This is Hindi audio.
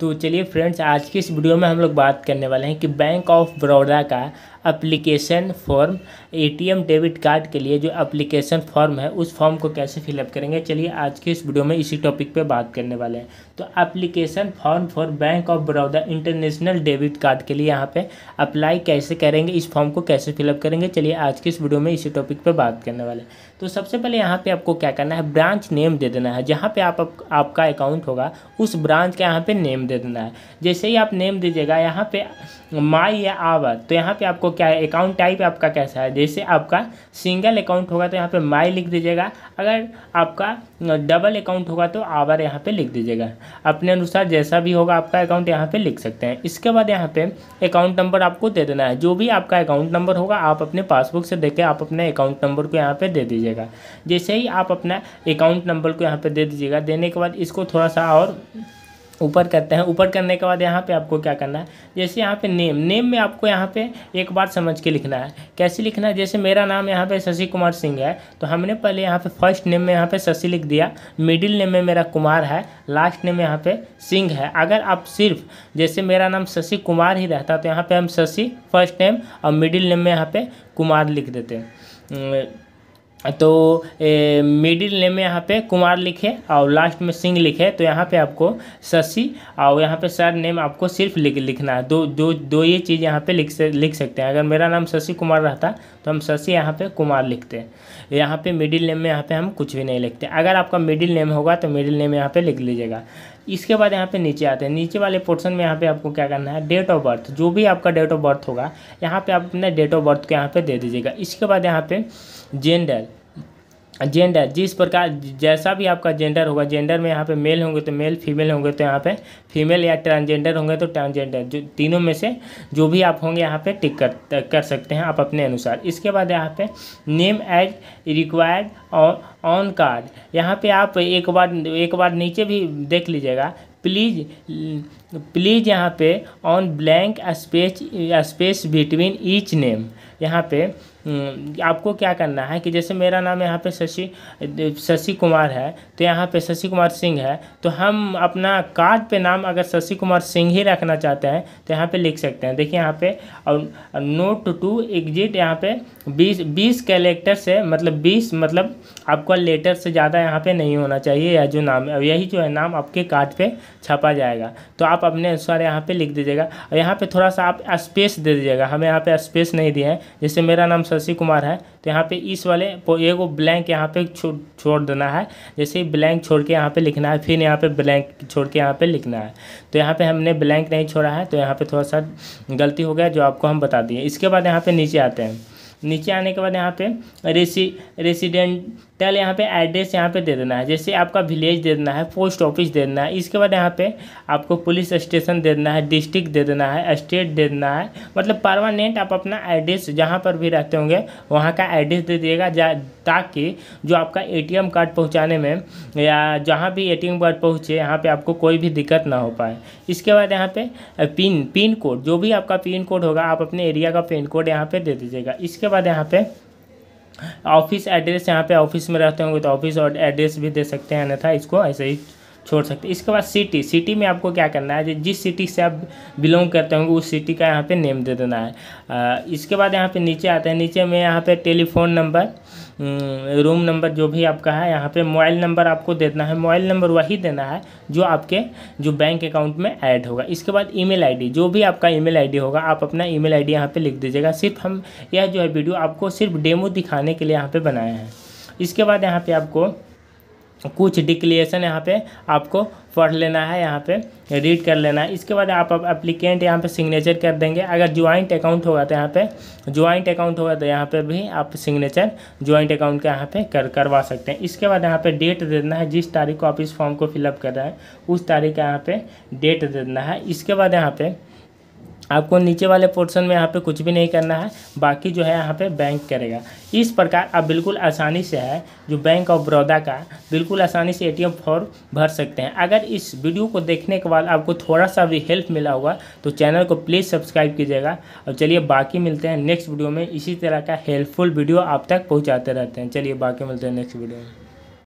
तो चलिए फ्रेंड्स आज की इस वीडियो में हम लोग बात करने वाले हैं कि बैंक ऑफ बड़ौदा का application form ATM debit card के लिए जो अप्लीकेशन फॉर्म है उस फॉर्म को कैसे फिलअप करेंगे चलिए आज के इस वीडियो में इसी टॉपिक पे बात करने वाले हैं तो application form for bank of Baroda international debit card के लिए यहाँ पे अप्लाई कैसे करेंगे इस फॉर्म को कैसे फिलअप करेंगे चलिए आज के इस वीडियो में इसी टॉपिक पर बात करने वाले हैं तो सबसे पहले यहाँ पर आपको क्या करना है ब्रांच नेम दे देना है जहाँ पर आप, आप, आपका अकाउंट होगा उस ब्रांच का यहाँ पर नेम दे देना है जैसे ही आप नेम दीजिएगा यहाँ पर माई या आवर तो यहाँ पर आपको क्या है अकाउंट टाइप आपका कैसा है जैसे आपका सिंगल अकाउंट होगा तो यहाँ पे माई लिख दीजिएगा अगर आपका डबल अकाउंट होगा तो आवर यहाँ पे लिख दीजिएगा अपने अनुसार जैसा भी होगा आपका अकाउंट यहाँ पे लिख सकते हैं इसके बाद यहाँ पे अकाउंट नंबर आपको दे देना है जो भी आपका अकाउंट नंबर होगा आप अपने पासबुक से देखें आप अपने अकाउंट नंबर को यहाँ पर दे दीजिएगा जैसे ही आप अपना अकाउंट नंबर को यहाँ पर दे दीजिएगा देने के बाद इसको थोड़ा सा और ऊपर करते हैं ऊपर करने के बाद यहाँ पे आपको क्या करना है जैसे यहाँ पे नेम नेम में आपको यहाँ पे एक बात समझ के लिखना है कैसे लिखना है जैसे मेरा नाम यहाँ पे शशि कुमार सिंह है तो हमने पहले यहाँ पे फर्स्ट नेम में यहाँ पे शशि लिख दिया मिडिल नेम में मेरा कुमार है लास्ट नेम यहाँ पे सिंह है अगर आप सिर्फ जैसे मेरा नाम शशि कुमार ही रहता तो यहाँ पर हम शशि फर्स्ट नेम और मिडिल नेम में यहाँ पर कुमार लिख देते तो मिडिल नेम में यहाँ पे कुमार लिखे और लास्ट में सिंह लिखे तो यहाँ पे आपको शशि और यहाँ पे सर नेम आपको सिर्फ लिख लिखना है दो दो दो ये चीज़ यहाँ पे लिख लिख सकते हैं अगर मेरा नाम शशि कुमार रहता तो हम शशि यहाँ पे कुमार लिखते हैं यहाँ पे मिडिल नेम में यहाँ पे हम कुछ भी नहीं लिखते अगर आपका मिडिल नेम होगा तो मिडिल नेम यहाँ पर लिख लीजिएगा इसके बाद यहाँ पे नीचे आते हैं नीचे वाले पोर्शन में यहाँ पे आपको क्या करना है डेट ऑफ बर्थ जो भी आपका डेट ऑफ बर्थ होगा यहाँ पे आप अपने डेट ऑफ बर्थ को यहाँ पे दे दीजिएगा इसके बाद यहाँ पे जेंडर जेंडर जिस प्रकार जैसा भी आपका जेंडर होगा जेंडर में यहाँ पे मेल होंगे तो मेल फीमेल होंगे तो यहाँ पे फीमेल या ट्रांसजेंडर होंगे तो ट्रांसजेंडर जो तीनों में से जो भी आप होंगे यहाँ पे टिक कर कर सकते हैं आप अपने अनुसार इसके बाद यहाँ पे नेम एज रिक्वायर्ड और ऑन कार्ड यहाँ पे आप एक बार एक बार नीचे भी देख लीजिएगा प्लीज़ प्लीज़ यहाँ पे on blank space space between each name यहाँ पे हम्म, आपको क्या करना है कि जैसे मेरा नाम यहाँ पे शशि शशि कुमार है तो यहाँ पे शशि कुमार सिंह है तो हम अपना कार्ड पे नाम अगर शशि कुमार सिंह ही रखना चाहते हैं तो यहाँ पे लिख सकते हैं देखिए यहाँ पे और नोट टू एग्जिट यहाँ पे बीस बीस कैलेक्टर से मतलब बीस मतलब आपका लेटर से ज़्यादा यहाँ पे नहीं होना चाहिए या जो नाम है यही जो है नाम आपके कार्ड पे छपा जाएगा तो आप अपने अनुसार यहाँ पे लिख दीजिएगा और यहाँ पे थोड़ा सा आप स्पेस दे दीजिएगा हमें यहाँ पे स्पेस नहीं दिए हैं जैसे मेरा नाम शशि कुमार है तो यहाँ पे इस वाले को ब्लैंक यहाँ पे छोड़ छोड़ देना है जैसे ब्लैंक छोड़ के यहाँ पे लिखना है फिर यहाँ पे ब्लैंक छोड़ के यहाँ पे लिखना है तो यहाँ पे हमने ब्लैंक नहीं छोड़ा है तो यहाँ पे थोड़ा सा गलती हो गया जो आपको हम बता दिए इसके बाद यहाँ पे नीचे आते हैं नीचे आने के बाद यहाँ पे रेसी रेसिडेंट टेल यहाँ पे एड्रेस यहाँ पे दे देना है जैसे आपका विलेज दे देना है पोस्ट ऑफिस दे देना है इसके बाद यहाँ पे आपको पुलिस स्टेशन दे देना है डिस्ट्रिक्ट दे देना है स्टेट दे देना है मतलब परमानेंट आप अपना एड्रेस जहाँ पर भी रहते होंगे वहाँ का एड्रेस दे दिएगा ताकि जो आपका ए कार्ड पहुँचाने में या जहाँ भी ए कार्ड पहुँचे यहाँ पर आपको कोई भी दिक्कत ना हो पाए इसके बाद यहाँ पर पिन पिन कोड जो भी आपका पिन कोड होगा आप अपने एरिया का पिन कोड यहाँ पर दे दीजिएगा इसके बाद यहाँ पर ऑफिस एड्रेस यहाँ पे ऑफिस में रहते होंगे तो ऑफिस और एड्रेस भी दे सकते हैं अन्यथा इसको ऐसे ही छोड़ सकते हैं इसके बाद सिटी सिटी में आपको क्या करना है जिस सिटी से आप बिलोंग करते होंगे उस सिटी का यहाँ पे नेम दे देना है आ, इसके बाद यहाँ पे नीचे आते हैं नीचे में यहाँ पे telephone number room hmm, number जो भी आपका है यहाँ पे मोबाइल नंबर आपको देना है मोबाइल नंबर वही देना है जो आपके जो बैंक अकाउंट में ऐड होगा इसके बाद ईमेल आईडी जो भी आपका ईमेल आईडी होगा आप अपना ईमेल आईडी यहाँ पे लिख दीजिएगा सिर्फ हम यह जो है वीडियो आपको सिर्फ डेमो दिखाने के लिए यहाँ पर बनाए हैं इसके बाद यहाँ पर आपको कुछ डिक्लेसन यहाँ पे आपको पढ़ लेना है यहाँ पे रीड कर लेना है इसके बाद आप अप्लीकेंट यहाँ पे सिग्नेचर कर देंगे अगर ज्वाइंट अकाउंट होगा तो यहाँ पे ज्वाइंट अकाउंट होगा तो यहाँ पे भी आप सिग्नेचर ज्वाइंट अकाउंट का यहाँ पे कर करवा सकते हैं इसके बाद यहाँ पे डेट दे देना है जिस तारीख को आप इस फॉर्म को फिलअप कर रहे हैं उस तारीख का यहाँ पर डेट दे देना है इसके बाद यहाँ पर आपको नीचे वाले पोर्शन में यहाँ पे कुछ भी नहीं करना है बाकी जो है यहाँ पे बैंक करेगा इस प्रकार आप बिल्कुल आसानी से है जो बैंक ऑफ बड़ौदा का बिल्कुल आसानी से एटीएम फॉर्म भर सकते हैं अगर इस वीडियो को देखने के बाद आपको थोड़ा सा भी हेल्प मिला होगा तो चैनल को प्लीज़ सब्सक्राइब कीजिएगा और चलिए बाकी मिलते हैं नेक्स्ट वीडियो में इसी तरह का हेल्पफुल वीडियो आप तक पहुँचाते रहते हैं चलिए बाकी मिलते हैं नेक्स्ट वीडियो में